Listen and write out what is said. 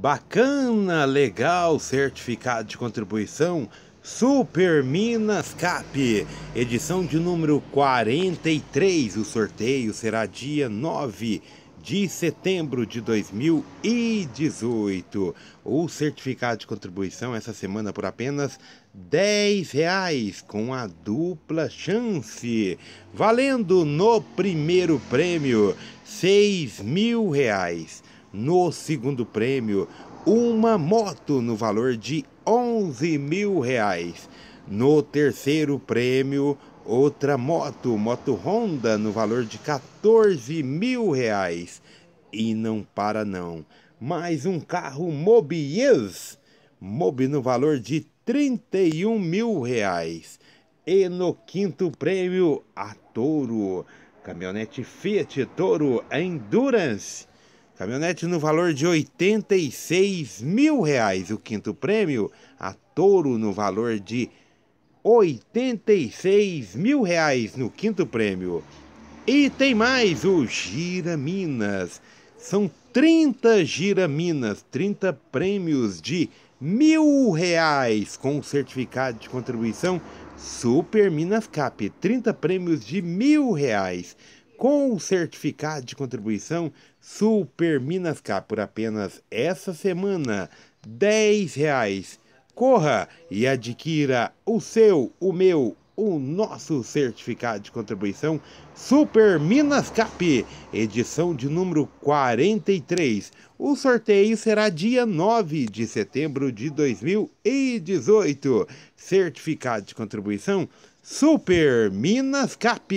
Bacana, legal, certificado de contribuição Super Minas Cap, edição de número 43. O sorteio será dia 9 de setembro de 2018. O certificado de contribuição essa semana por apenas R$ reais com a dupla chance. Valendo no primeiro prêmio R$ reais no segundo prêmio, uma moto no valor de 11 mil reais. No terceiro prêmio, outra moto, moto Honda, no valor de 14 mil reais. E não para não. Mais um carro Mobius, Mobi no valor de 31 mil reais. E no quinto prêmio, a Toro, caminhonete Fiat Toro Endurance Caminhonete no valor de 86 mil reais. O quinto prêmio, a Toro no valor de 86 mil reais no quinto prêmio. E tem mais o Gira Minas. São 30 Gira Minas, 30 prêmios de mil reais com certificado de contribuição Super Minas Cap, 30 prêmios de mil reais com o certificado de contribuição Super Minas Cap por apenas essa semana, R$ reais. Corra e adquira o seu, o meu, o nosso certificado de contribuição Super Minas Cap, edição de número 43. O sorteio será dia 9 de setembro de 2018. Certificado de contribuição Super Minas Cap.